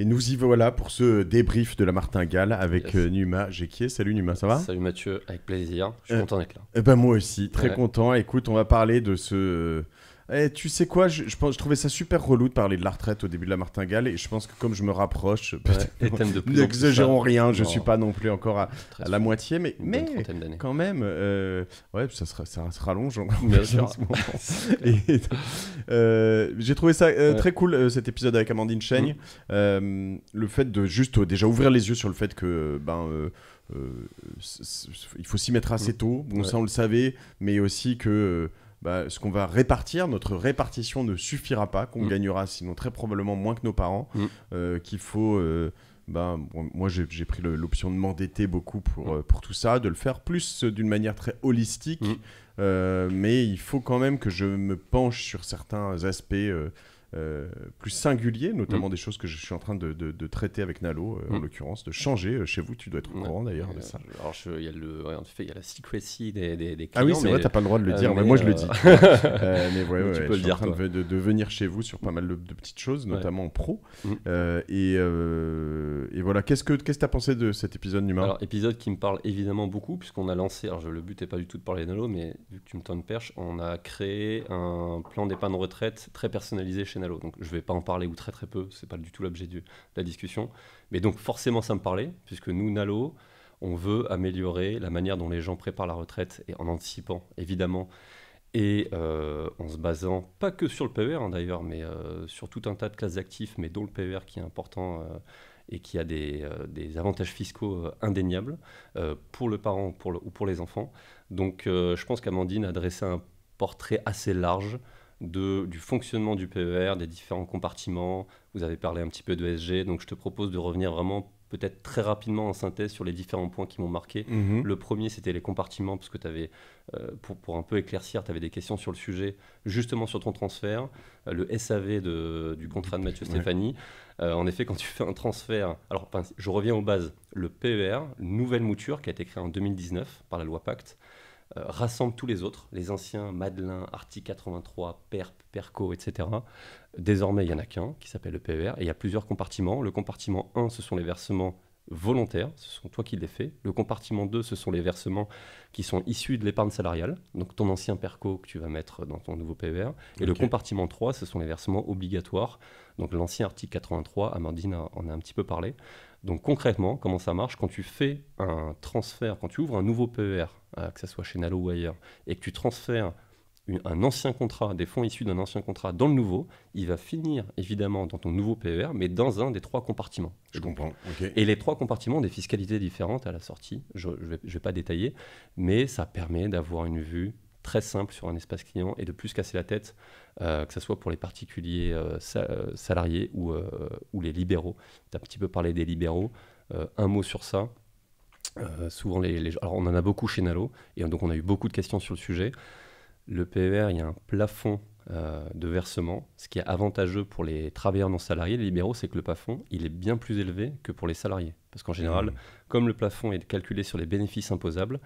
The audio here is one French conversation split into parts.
Et nous y voilà pour ce débrief de la Martingale avec euh, Numa Jekier. Salut Numa, ça va Salut Mathieu, avec plaisir. Je suis euh, content d'être là. Eh ben moi aussi, très content. Écoute, on va parler de ce eh, tu sais quoi, je, trouvais ça super relou de parler de la retraite au début de la martingale, et je pense que comme je me rapproche, ouais, n'exagérons rien, je ne suis pas non plus encore à, la moitié, mais, quand même, euh, ouais, ça, sera, ça se rallonge euh, J'ai trouvé ça euh, très cool, euh, cet épisode avec Amandine Chaigne, mm. le fait de juste déjà ouvrir les yeux sur le fait que... Ben, il faut s'y mettre assez mm. tôt, bon ça on le savait, mais aussi que bah, ce qu'on va répartir, notre répartition ne suffira pas, qu'on mm. gagnera sinon très probablement moins que nos parents, mm. euh, qu'il faut... Euh, ben, moi, j'ai pris l'option de m'endetter beaucoup pour, mm. euh, pour tout ça, de le faire plus euh, d'une manière très holistique, mais il faut quand même que je me penche sur certains aspects euh, plus singulier, notamment mm. des choses que je suis en train de, traiter avec Nalo, euh, en mm. l'occurrence, de changer euh, chez vous. Tu dois être au courant d'ailleurs de ça. Alors, il y a le, il y a la secrecy des, clients, Ah oui, c'est vrai, t'as pas le droit de le dire. Mais moi, je le dis. mais ouais, peux je le suis dire, en train de, venir chez vous sur pas mal de, petites choses, notamment en pro. Mm. Et, voilà, qu'est-ce que qu'est-ce que t'as pensé de cet épisode numéro Alors, épisode qui me parle évidemment beaucoup, puisqu'on a lancé. Alors, le but n'est pas du tout de parler de Nalo, mais vu que tu me tends une perche, on a créé un plan d'épargne retraite très personnalisé chez donc je ne vais pas en parler ou très très peu, ce n'est pas du tout l'objet de la discussion. Mais donc forcément ça me parlait, puisque nous, Nalo, on veut améliorer la manière dont les gens préparent la retraite et en anticipant évidemment et euh, en se basant pas que sur le PER hein, d'ailleurs, mais euh, sur tout un tas de classes d'actifs, mais dont le PER qui est important euh, et qui a des, avantages fiscaux indéniables pour le parent ou pour les enfants. Donc je pense qu'Amandine a dressé un portrait assez large du fonctionnement du PER, des différents compartiments. Vous avez parlé un petit peu de SG, donc je te propose de revenir vraiment peut-être très rapidement en synthèse sur les différents points qui m'ont marqué. Mhm. Le premier, c'était les compartiments, parce que tu avais, euh, pour, un peu éclaircir, tu avais des questions sur le sujet, justement sur ton transfert, euh, le SAV du contrat de Mathieu Stéphanie. Euh, en effet, quand tu fais un transfert, alors je reviens aux bases, le PER, nouvelle mouture qui a été créée en 2019 par la loi Pacte, euh, rassemble tous les autres, les anciens Madelin, Arti 83, PERP, PERCO, etc. Désormais, il n'y en a qu'un qui s'appelle le PER et il y a plusieurs compartiments. Le compartiment 1, ce sont les versements volontaires, ce sont toi qui les fais. Le compartiment 2, ce sont les versements qui sont issus de l'épargne salariale, donc ton ancien PERCO que tu vas mettre dans ton nouveau PER. Et le compartiment 3, ce sont les versements obligatoires, donc l'ancien article 83, Amandine en a un petit peu parlé. Donc concrètement, comment ça marche Quand tu fais un transfert, quand tu ouvres un nouveau PER, euh, que ce soit chez Nalo ou ailleurs, et que tu transfères un ancien contrat, des fonds issus d'un ancien contrat dans le nouveau, il va finir évidemment dans ton nouveau PER, mais dans un des trois compartiments. Je comprends. Et les trois compartiments ont des fiscalités différentes à la sortie. Je ne vais, pas détailler, mais ça permet d'avoir une vue très simple sur un espace client et de plus casser la tête, euh, que ce soit pour les particuliers euh, euh, salariés ou, les libéraux. Tu as un petit peu parlé des libéraux. un mot sur ça. souvent les, alors on en a beaucoup chez Nalo, et donc on a eu beaucoup de questions sur le sujet. Le PER, il y a un plafond euh, de versement. Ce qui est avantageux pour les travailleurs non salariés, les libéraux, c'est que le plafond, il est bien plus élevé que pour les salariés. Parce qu'en général, mmh. comme le plafond est calculé sur les bénéfices imposables,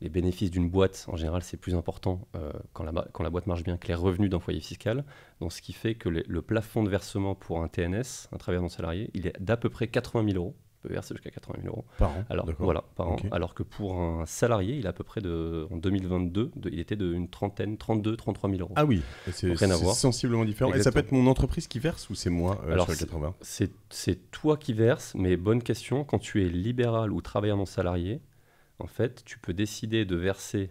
les bénéfices d'une boîte, en général, c'est plus important euh, quand, la, boîte marche bien que les revenus d'un foyer fiscal. Donc, ce qui fait que le plafond de versement pour un TNS, un travailleur non salarié, il est d'à peu près 80 000 euros verser jusqu'à 80 000 euros par an. Alors, voilà, Alors que pour un salarié, il a à peu près de, en 2022, il était d'une trentaine, 32, 33 000 euros. Ah oui, c'est sensiblement différent. Et ça peut être mon entreprise qui verse ou c'est moi euh, Alors, C'est toi qui verse, mais bonne question. Quand tu es libéral ou travailleur non salarié, en fait, tu peux décider de verser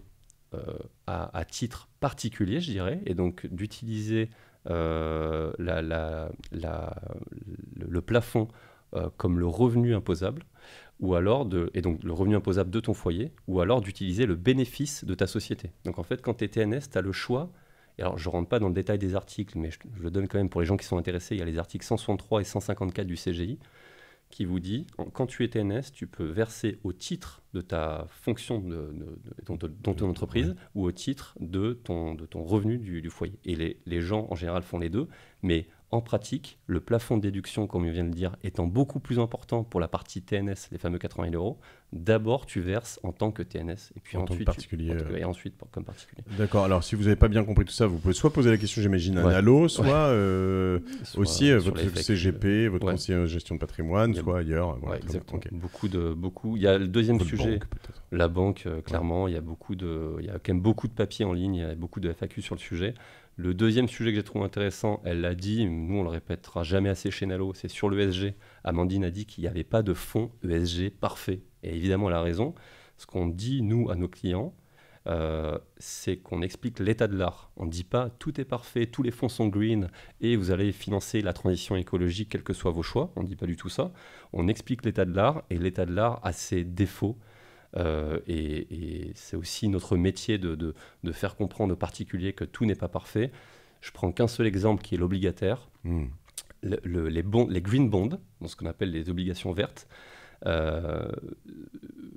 euh, à, titre particulier, je dirais, et donc d'utiliser euh, la, la, le plafond euh, comme le revenu imposable, ou alors de, et donc le revenu imposable de ton foyer, ou alors d'utiliser le bénéfice de ta société. Donc en fait, quand tu es TNS, tu as le choix. alors je ne rentre pas dans le détail des articles, mais je, le donne quand même pour les gens qui sont intéressés. Il y a les articles 163 et 154 du CGI qui vous dit, quand tu es TNS, tu peux verser au titre de ta fonction de, ton entreprise ou au titre de ton, de ton revenu du, du foyer. Et les, les gens, en général, font les deux, mais en pratique, le plafond de déduction, comme on vient de le dire, étant beaucoup plus important pour la partie TNS, les fameux 80 000 euros, d'abord tu verses en tant que TNS et puis ensuite, comme particulier. D'accord. Alors si vous n'avez pas bien compris tout ça, vous pouvez soit poser la question, j'imagine, à Nalo, soit, euh, euh, aussi à euh, votre CGP, votre conseiller en gestion de patrimoine, soit ailleurs. Beaucoup de beaucoup. Il y a le deuxième sujet, la banque. clairement, il y a beaucoup de, il y a quand même beaucoup de papiers en ligne, il y a beaucoup de FAQ sur le sujet. Le deuxième sujet que j'ai trouvé intéressant, elle l'a dit, nous on le répétera jamais assez chez Nalo, c'est sur l'ESG. Amandine a dit qu'il n'y avait pas de fonds ESG parfait. Et évidemment, elle a raison. Ce qu'on dit, nous, à nos clients, euh, c'est qu'on explique l'état de l'art. On ne dit pas tout est parfait, tous les fonds sont green et vous allez financer la transition écologique, quels que soient vos choix. On ne dit pas du tout ça. On explique l'état de l'art et l'état de l'art a ses défauts, euh, et, c'est aussi notre métier de, faire comprendre aux particuliers que tout n'est pas parfait. Je prends qu'un seul exemple qui est l'obligataire. Hmm. les, les green bonds, ce qu'on appelle les obligations vertes, euh,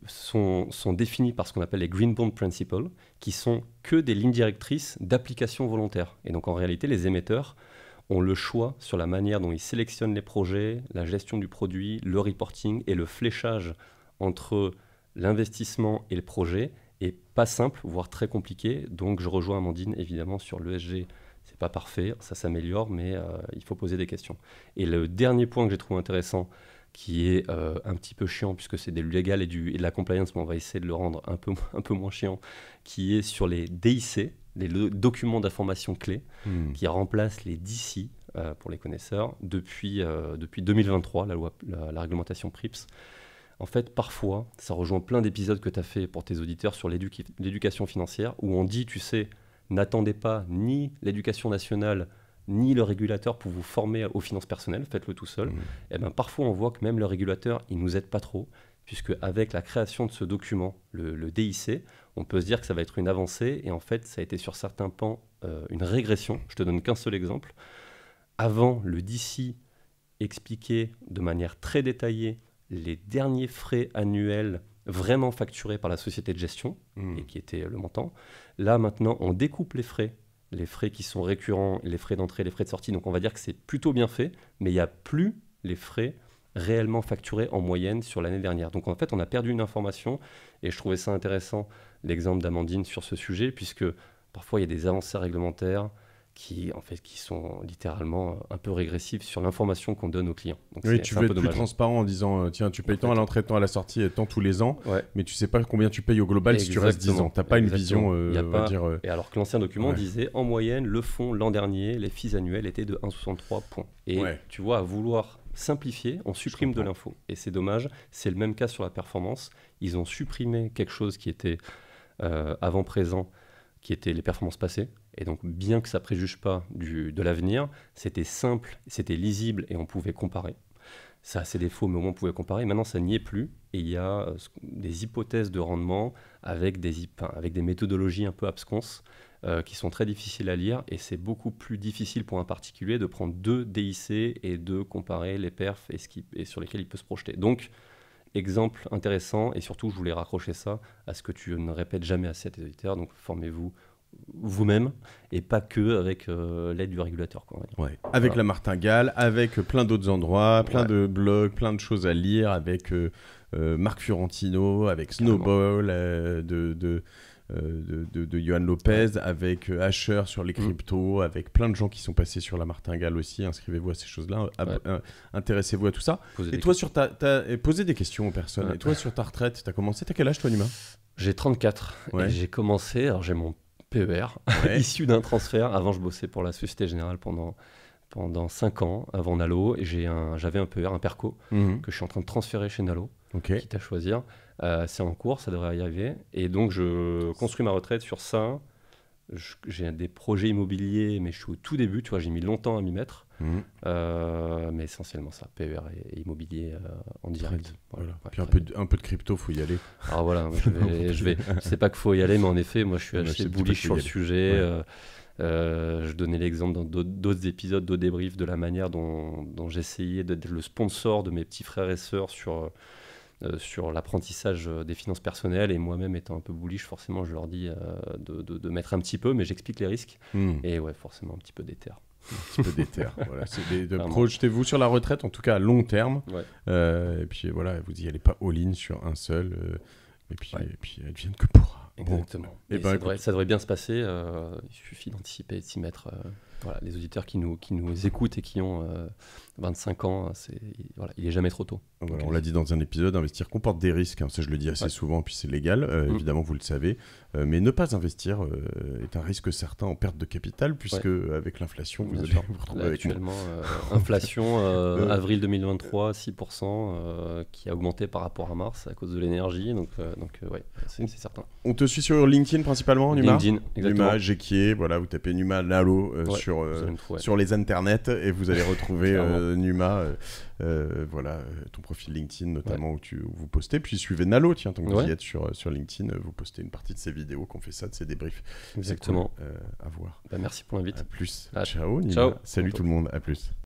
sont, sont définis par ce qu'on appelle les Green Bond Principles, qui sont que des lignes directrices d'application volontaire. Et donc en réalité, les émetteurs ont le choix sur la manière dont ils sélectionnent les projets, la gestion du produit, le reporting et le fléchage entre l'investissement et le projet est pas simple, voire très compliqué. Donc je rejoins Amandine évidemment sur l'ESG. C'est pas parfait, ça s'améliore, mais euh, il faut poser des questions. Et le dernier point que j'ai trouvé intéressant, qui est euh, un petit peu chiant puisque c'est des légal et, de la compliance, mais on va essayer de le rendre un peu, un peu moins chiant, qui est sur les DIC, les documents d'information clés, hmm. qui remplacent les DICI, euh, pour les connaisseurs, depuis, depuis 2023, la, loi, la réglementation PRIPS. En fait, parfois, ça rejoint plein d'épisodes que tu as fait pour tes auditeurs sur l'éducation financière, où on dit, tu sais, n'attendez pas ni l'éducation nationale, ni le régulateur pour vous former aux finances personnelles, faites-le tout seul. Mmh. Et eh ben, parfois, on voit que même le régulateur, il ne nous aide pas trop, puisque avec la création de ce document, le, DIC, on peut se dire que ça va être une avancée, et en fait, ça a été sur certains pans euh, une régression. Je te donne qu'un seul exemple. Avant, le DIC expliquait de manière très détaillée les derniers frais annuels vraiment facturés par la société de gestion, hmm. et qui était euh, le montant. Là, maintenant, on découpe les frais, les frais qui sont récurrents, les frais d'entrée, les frais de sortie. Donc, on va dire que c'est plutôt bien fait, mais il n'y a plus les frais réellement facturés en moyenne sur l'année dernière. Donc, en fait, on a perdu une information, et je trouvais ça intéressant, l'exemple d'Amandine sur ce sujet, puisque parfois, il y a des avancées réglementaires qui en fait qui sont littéralement un peu régressives sur l'information qu'on donne aux clients. oui, tu veux être plus transparent en disant euh, tiens tu payes tant à l'entrée, tant à la sortie tant tous les ans, mais tu sais pas combien tu payes au global si tu restes 10 ans. Tu n'as pas une vision. Euh, euh, et alors que l'ancien document disait en moyenne le fonds l'an dernier les fees annuelles étaient de 1,63 points. Et tu vois à vouloir simplifier, on supprime de l'info. Et c'est dommage. C'est le même cas sur la performance. Ils ont supprimé quelque chose qui était avant présent, qui était les performances passées et donc, bien que ça préjuge pas du, de l'avenir, c'était simple, c'était lisible et on pouvait comparer. Ça a ses défauts, mais au moins on pouvait comparer. Maintenant, ça n'y est plus et il y a euh, des hypothèses de rendement avec des, avec des méthodologies un peu absconses euh, qui sont très difficiles à lire et c'est beaucoup plus difficile pour un particulier de prendre deux DIC et de comparer les perfs et, et sur lesquels il peut se projeter. Donc, exemple intéressant et surtout, je voulais raccrocher ça à ce que tu ne répètes jamais assez à tes auditeurs. Donc, formez-vous vous-même et pas que avec euh, l'aide du régulateur. Quoi, ouais. Avec la martingale, avec euh, plein d'autres endroits, plein de blogs, plein de choses à lire, avec euh, Marc Fiorentino, avec Snowball, de, de, de, Johan Lopez, avec Asher sur les mm. cryptos, avec plein de gens qui sont passés sur la martingale aussi. Inscrivez-vous à ces choses-là, intéressez-vous à tout ça. et toi, sur ta, posez des questions aux personnes. Et toi, sur ta retraite, tu as commencé, t'as quel âge toi, Numa j'ai 34 j'ai commencé, alors j'ai mon PER, issu d'un transfert. Avant, je bossais pour la Société Générale pendant pendant 5 ans avant Nalo et j'ai un, j'avais un PER, un Perco, mhm. que je suis en train de transférer chez Nalo, Ok. quitte à choisir. Euh, c'est en cours, ça devrait y arriver. Et donc, je construis ma retraite sur ça. J'ai des projets immobiliers, mais je suis au tout début, tu vois, j'ai mis longtemps à m'y mettre. Mm. Euh, mais essentiellement ça, PER et immobilier euh, en direct. Voilà. Puis un peu, de, un peu de crypto, faut y aller. alors ah, voilà, je vais, je sais pas qu'il faut y aller, mais en effet, moi je suis assez bullish sur le sujet. Euh, je donnais l'exemple dans d'autres épisodes, d'autres débriefs de la manière dont, j'essayais d'être le sponsor de mes petits frères et sœurs sur, sur l'apprentissage des finances personnelles. Et moi-même étant un peu bullish, forcément, je leur dis de, mettre un petit peu, mais j'explique les risques. Hmm. Et ouais, forcément, un petit peu d'éther. Un petit peu Projetez-vous sur la retraite, en tout cas à long terme. Euh, et puis voilà, vous n'y allez pas all-in sur un seul. Euh, et puis, et puis elle vient que pourra. Exactement. Bon. Eh et, ben, ça, devrait, ça, devrait, bien se passer. Euh, il suffit d'anticiper et de s'y mettre voilà, les auditeurs qui nous, qui nous écoutent et qui ont 25 euh, ans, c'est, voilà, il n'est jamais trop tôt. on l'a euh, dit dans un épisode, investir comporte des risques, hein, ça je le dis assez souvent, puis c'est légal, euh, mm. évidemment vous le savez, mais ne pas investir est un risque certain en perte de capital, puisque avec l'inflation, vous êtes... vous retrouver avec actuellement, inflation, avril 2023, 6%, qui a augmenté par rapport à mars à cause de l'énergie, donc, donc ouais, c'est, certain. On te suit sur LinkedIn principalement, Numa LinkedIn, exactement. Numa, Géquier, voilà, vous tapez Numa Lalo euh, sur, les internets et vous allez retrouver euh, Numa. Euh, voilà, ton profil LinkedIn notamment où, tu, vous postez. Puis suivez Nalo, tiens, tant vous êtes sur, sur LinkedIn, vous postez une partie de ses vidéos qu'on fait ça, de ses débriefs. Exactement. à voir. Bah, merci pour l'invite. À plus. Ciao, Numa. Ciao. Salut tout le monde. À plus.